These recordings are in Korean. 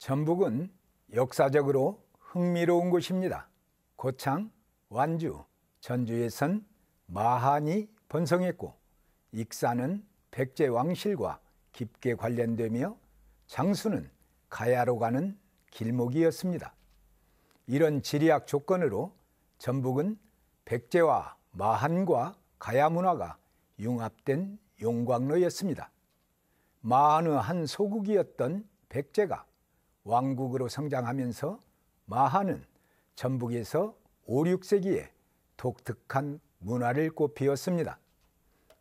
전북은 역사적으로 흥미로운 곳입니다. 고창, 완주, 전주에선 마한이 번성했고 익산은 백제 왕실과 깊게 관련되며 장수는 가야로 가는 길목이었습니다. 이런 지리학 조건으로 전북은 백제와 마한과 가야 문화가 융합된 용광로였습니다. 마한의 한 소국이었던 백제가 왕국으로 성장하면서 마하는 전북에서 5, 6세기에 독특한 문화를 꽃피웠습니다.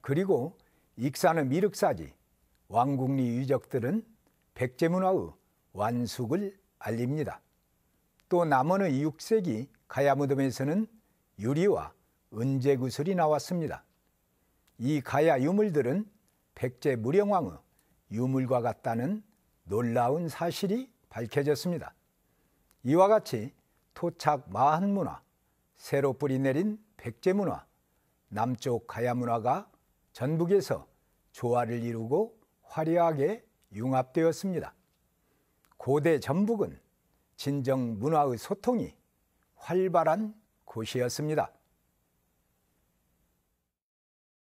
그리고 익산의 미륵사지, 왕국리 유적들은 백제문화의 완숙을 알립니다. 또 남원의 6세기 가야무덤에서는 유리와 은재구슬이 나왔습니다. 이 가야 유물들은 백제 무령왕의 유물과 같다는 놀라운 사실이 밝혀졌습니다. 이와 같이 토착 마한 문화, 새로 뿌리내린 백제 문화, 남쪽 가야 문화가 전북에서 조화를 이루고 화려하게 융합되었습니다. 고대 전북은 진정 문화의 소통이 활발한 곳이었습니다.